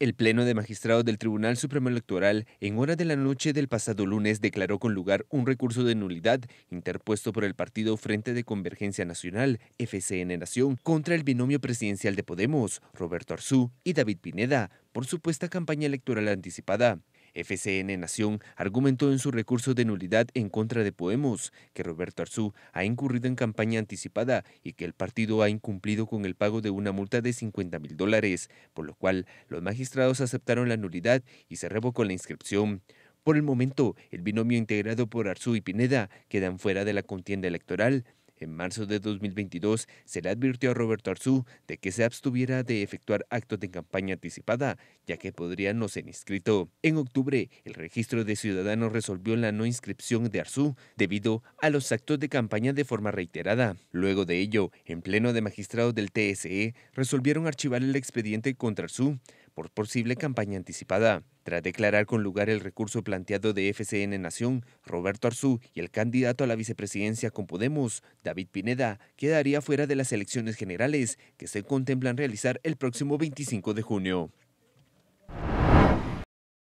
El Pleno de Magistrados del Tribunal Supremo Electoral, en hora de la noche del pasado lunes, declaró con lugar un recurso de nulidad interpuesto por el partido Frente de Convergencia Nacional, FCN Nación, contra el binomio presidencial de Podemos, Roberto Arzú y David Pineda, por supuesta campaña electoral anticipada. FCN Nación argumentó en su recurso de nulidad en contra de Podemos que Roberto Arzú ha incurrido en campaña anticipada y que el partido ha incumplido con el pago de una multa de 50 mil dólares, por lo cual los magistrados aceptaron la nulidad y se revocó la inscripción. Por el momento, el binomio integrado por Arzú y Pineda quedan fuera de la contienda electoral. En marzo de 2022 se le advirtió a Roberto Arzú de que se abstuviera de efectuar actos de campaña anticipada, ya que podría no ser inscrito. En octubre, el registro de ciudadanos resolvió la no inscripción de Arzú debido a los actos de campaña de forma reiterada. Luego de ello, en pleno de magistrados del TSE, resolvieron archivar el expediente contra Arzú por posible campaña anticipada. Tras declarar con lugar el recurso planteado de FCN Nación, Roberto Arzú y el candidato a la vicepresidencia con Podemos, David Pineda, quedaría fuera de las elecciones generales que se contemplan realizar el próximo 25 de junio.